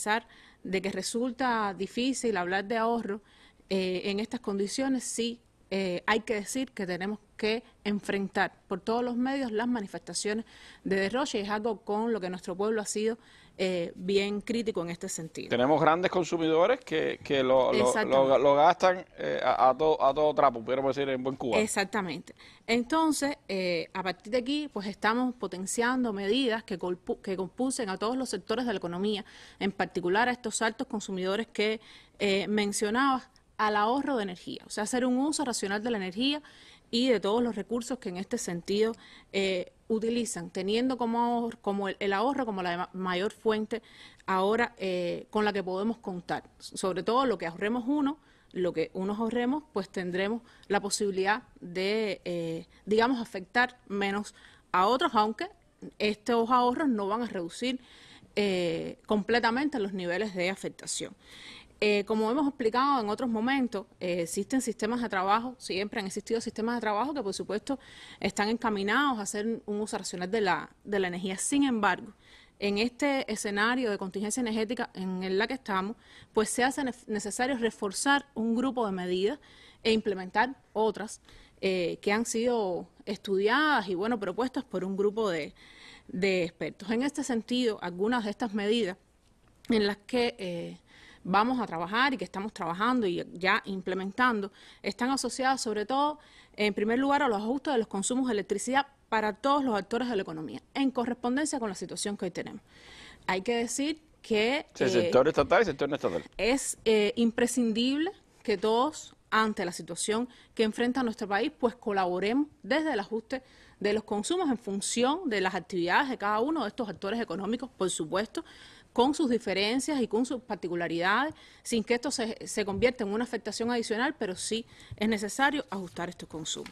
pesar de que resulta difícil hablar de ahorro eh, en estas condiciones, sí eh, hay que decir que tenemos que enfrentar por todos los medios las manifestaciones de derroche. Es algo con lo que nuestro pueblo ha sido eh, bien crítico en este sentido. Tenemos grandes consumidores que, que lo, gastan eh, a, todo, a todo trapo, pudiéramos decir en buen Cuba. Exactamente. Entonces, eh, a partir de aquí, pues estamos potenciando medidas que, que compulsen a todos los sectores de la economía, en particular a estos altos consumidores que mencionabas, al ahorro de energía, o sea, hacer un uso racional de la energía y de todos los recursos que en este sentido eh, utilizan, teniendo como, como el, ahorro como la mayor fuente ahora eh, con la que podemos contar. Sobre todo lo que ahorremos uno, lo que unos ahorremos, pues tendremos la posibilidad de, eh, digamos, afectar menos a otros, aunque estos ahorros no van a reducir completamente los niveles de afectación. Eh, como hemos explicado en otros momentos, eh, existen sistemas de trabajo, siempre han existido sistemas de trabajo que por supuesto están encaminados a hacer un uso racional de la, energía. Sin embargo, en este escenario de contingencia energética en la que estamos, pues se hace necesario reforzar un grupo de medidas e implementar otras eh, que han sido estudiadas y bueno propuestas por un grupo de, de expertos. En este sentido, algunas de estas medidas en las que vamos a trabajar y que estamos trabajando y ya implementando, están asociadas sobre todo, en primer lugar, a los ajustes de los consumos de electricidad para todos los actores de la economía, en correspondencia con la situación que hoy tenemos. Hay que decir que... el eh, sector estatal Es eh, imprescindible que todos, ante la situación que enfrenta nuestro país, pues colaboremos desde el ajuste de los consumos en función de las actividades de cada uno de estos actores económicos, por supuesto, con sus diferencias y con sus particularidades, sin que esto se, se convierta en una afectación adicional, pero sí es necesario ajustar estos consumos.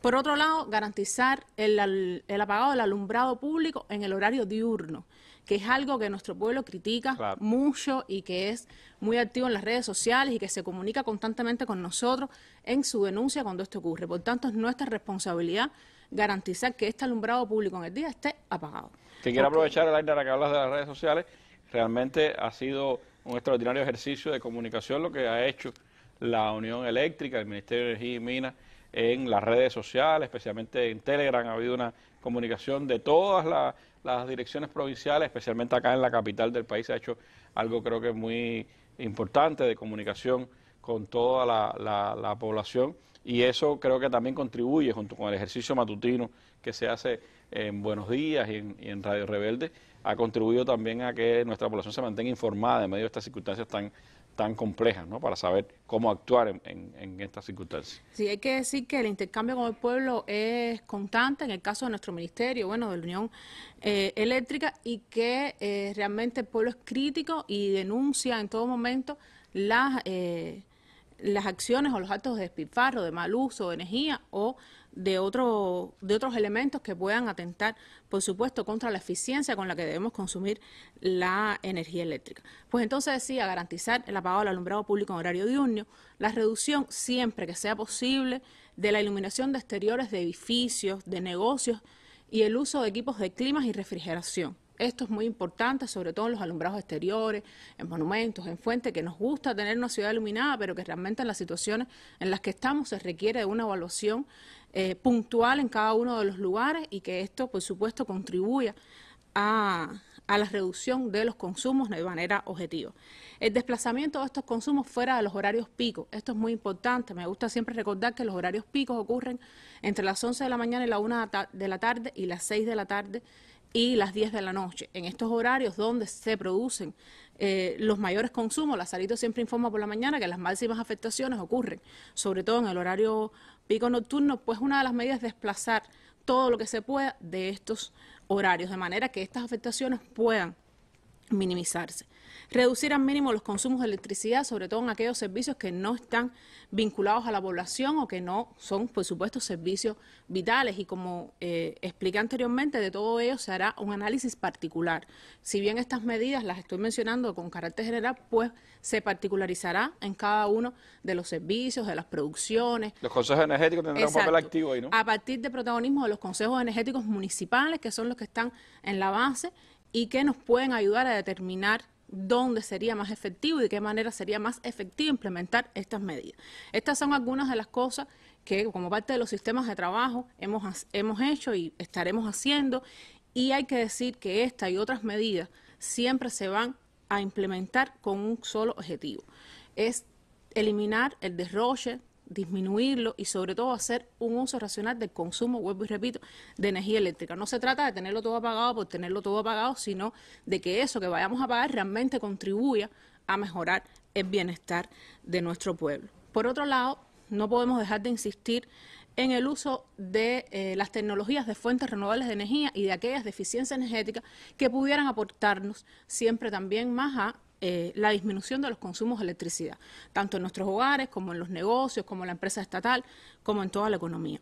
Por otro lado, garantizar el, el apagado del alumbrado público en el horario diurno que es algo que nuestro pueblo critica mucho y que es muy activo en las redes sociales y que se comunica constantemente con nosotros en su denuncia cuando esto ocurre. Por tanto, es nuestra responsabilidad garantizar que este alumbrado público en el día esté apagado. Si quiero aprovechar el aire que hablas de las redes sociales Realmente ha sido un extraordinario ejercicio de comunicación lo que ha hecho la Unión Eléctrica, el Ministerio de Energía y Minas en las redes sociales, especialmente en Telegram, ha habido una comunicación de todas las direcciones provinciales, especialmente acá en la capital del país, se ha hecho algo creo que muy importante de comunicación con toda la, población y eso creo que también contribuye junto con el ejercicio matutino que se hace en Buenos Días en, y en Radio Rebelde ha contribuido también a que nuestra población se mantenga informada en medio de estas circunstancias tan, tan complejas, Para saber cómo actuar en, en, estas circunstancias. Sí, hay que decir que el intercambio con el pueblo es constante en el caso de nuestro ministerio, bueno, de la Unión eh, Eléctrica, y que eh, realmente el pueblo es crítico y denuncia en todo momento las, eh, las acciones o los actos de despilfarro, de mal uso de energía o de, de otros elementos que puedan atentar, por supuesto, contra la eficiencia con la que debemos consumir la energía eléctrica. Pues entonces decía, garantizar el apagado del alumbrado público en horario diurno, la reducción siempre que sea posible de la iluminación de exteriores de edificios, de negocios y el uso de equipos de climas y refrigeración. Esto es muy importante, sobre todo en los alumbrados exteriores, en monumentos, en fuentes, que nos gusta tener una ciudad iluminada, pero que realmente en las situaciones en las que estamos se requiere de una evaluación eh, puntual en cada uno de los lugares y que esto, por supuesto, contribuya a, la reducción de los consumos de manera objetiva. El desplazamiento de estos consumos fuera de los horarios picos, esto es muy importante, me gusta siempre recordar que los horarios picos ocurren entre las 11 de la mañana y la 1 de la tarde y las 6 de la tarde y las 10 de la noche. En estos horarios donde se producen eh, los mayores consumos, la Salito siempre informa por la mañana que las máximas afectaciones ocurren, sobre todo en el horario pico nocturno, pues una de las medidas es desplazar todo lo que se pueda de estos horarios, de manera que estas afectaciones puedan minimizarse reducir al mínimo los consumos de electricidad, sobre todo en aquellos servicios que no están vinculados a la población o que no son, por supuesto, servicios vitales. Y como eh, expliqué anteriormente, de todo ello se hará un análisis particular. Si bien estas medidas las estoy mencionando con carácter general, pues se particularizará en cada uno de los servicios, de las producciones. Los consejos energéticos tendrán un papel activo ahí, ¿no? A partir de protagonismo de los consejos energéticos municipales, que son los que están en la base y que nos pueden ayudar a determinar dónde sería más efectivo y de qué manera sería más efectivo implementar estas medidas. Estas son algunas de las cosas que como parte de los sistemas de trabajo hemos, hecho y estaremos haciendo y hay que decir que estas y otras medidas siempre se van a implementar con un solo objetivo, es eliminar el derroche disminuirlo y sobre todo hacer un uso racional del consumo, vuelvo y repito, de energía eléctrica. No se trata de tenerlo todo apagado por tenerlo todo apagado, sino de que eso que vayamos a pagar realmente contribuya a mejorar el bienestar de nuestro pueblo. Por otro lado, no podemos dejar de insistir en el uso de eh, las tecnologías de fuentes renovables de energía y de aquellas de eficiencia energética que pudieran aportarnos siempre también más a eh, la disminución de los consumos de electricidad, tanto en nuestros hogares como en los negocios, como en la empresa estatal, como en toda la economía.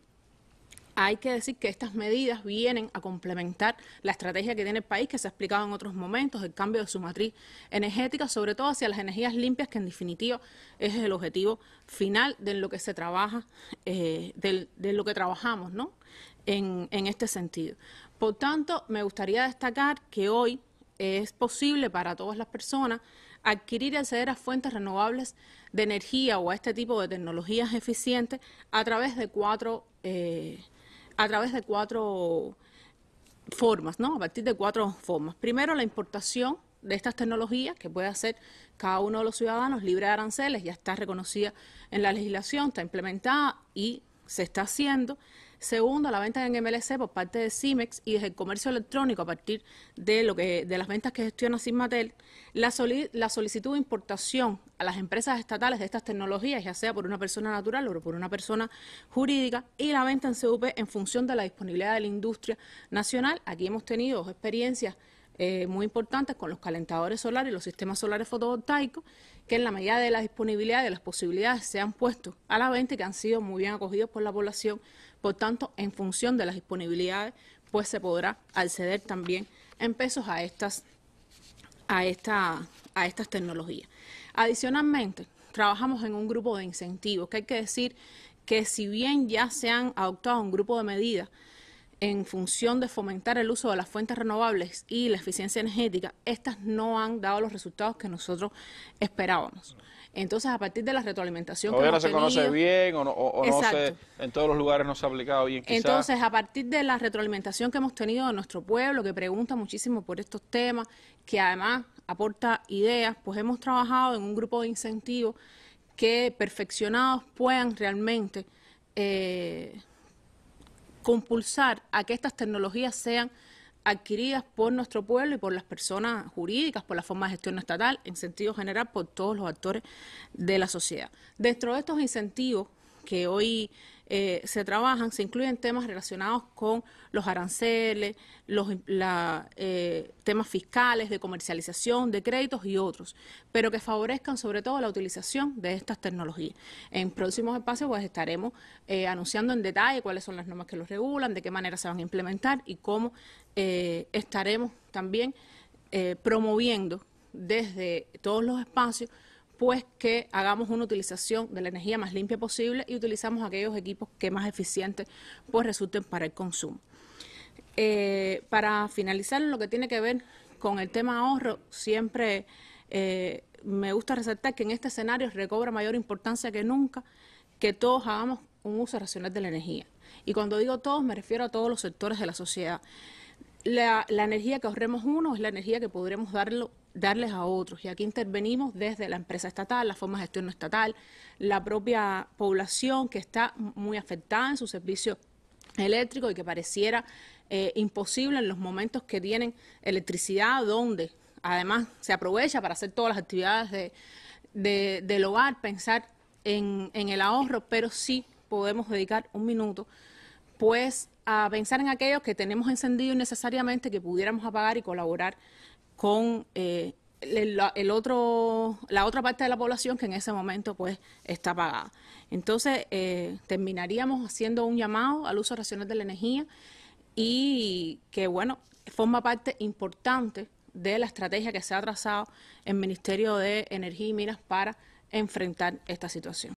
Hay que decir que estas medidas vienen a complementar la estrategia que tiene el país, que se ha explicado en otros momentos, el cambio de su matriz energética, sobre todo hacia las energías limpias, que en definitiva es el objetivo final de lo que se trabaja, eh, de, lo que trabajamos en este sentido. Por tanto, me gustaría destacar que hoy es posible para todas las personas adquirir y acceder a fuentes renovables de energía o a este tipo de tecnologías eficientes a través de cuatro, eh, a través de cuatro formas, ¿no? A partir de cuatro formas. Primero, la importación de estas tecnologías que puede hacer cada uno de los ciudadanos libre de aranceles, ya está reconocida en la legislación, está implementada y se está haciendo. Segundo, la venta en MLC por parte de CIMEX y desde el comercio electrónico a partir de lo que de las ventas que gestiona CIMATEL, la, solicitud de importación a las empresas estatales de estas tecnologías, ya sea por una persona natural o por una persona jurídica, y la venta en CUP en función de la disponibilidad de la industria nacional. Aquí hemos tenido experiencias eh, muy importantes con los calentadores solares y los sistemas solares fotovoltaicos, que en la medida de las disponibilidades y de las posibilidades se han puesto a la venta y que han sido muy bien acogidos por la población. Por tanto, en función de las disponibilidades, pues se podrá acceder también en pesos a estas, a esta, a estas tecnologías. Adicionalmente, trabajamos en un grupo de incentivos, que hay que decir que si bien ya se han adoptado un grupo de medidas en función de fomentar el uso de las fuentes renovables y la eficiencia energética, estas no han dado los resultados que nosotros esperábamos. Entonces, a partir de la retroalimentación que hemos no se conoce bien o, no, en todos los lugares no se ha aplicado bien. quizás. Entonces, a partir de la retroalimentación que hemos tenido de nuestro pueblo, que pregunta muchísimo por estos temas, que además aporta ideas, pues hemos trabajado en un grupo de incentivos que perfeccionados puedan realmente... Eh, compulsar a que estas tecnologías sean adquiridas por nuestro pueblo y por las personas jurídicas, por la forma de gestión estatal, en sentido general, por todos los actores de la sociedad. Dentro de estos incentivos que hoy eh, se trabajan, se incluyen temas relacionados con los aranceles, los eh, temas fiscales, de comercialización, de créditos y otros, pero que favorezcan sobre todo la utilización de estas tecnologías. En próximos espacios pues estaremos eh, anunciando en detalle cuáles son las normas que los regulan, de qué manera se van a implementar y cómo estaremos también promoviendo desde todos los espacios pues que hagamos una utilización de la energía más limpia posible y utilizamos aquellos equipos que más eficientes pues resulten para el consumo. Eh, para finalizar, lo que tiene que ver con el tema ahorro, siempre eh, me gusta resaltar que en este escenario recobra mayor importancia que nunca que todos hagamos un uso racional de la energía. Y cuando digo todos, me refiero a todos los sectores de la sociedad la, energía que ahorremos uno es la energía que podremos darlo, darles a otros. Y aquí intervenimos desde la empresa estatal, la forma de gestión no estatal, la propia población que está muy afectada en su servicio eléctrico y que pareciera eh, imposible en los momentos que tienen electricidad, donde además se aprovecha para hacer todas las actividades de, del hogar, pensar en, en el ahorro, pero sí podemos dedicar un minuto, pues a pensar en aquellos que tenemos encendido necesariamente que pudiéramos apagar y colaborar con eh, el, otro, la otra parte de la población que en ese momento pues está apagada. Entonces, eh, terminaríamos haciendo un llamado al uso racional de la energía y que, bueno, forma parte importante de la estrategia que se ha trazado el Ministerio de Energía y Minas para enfrentar esta situación.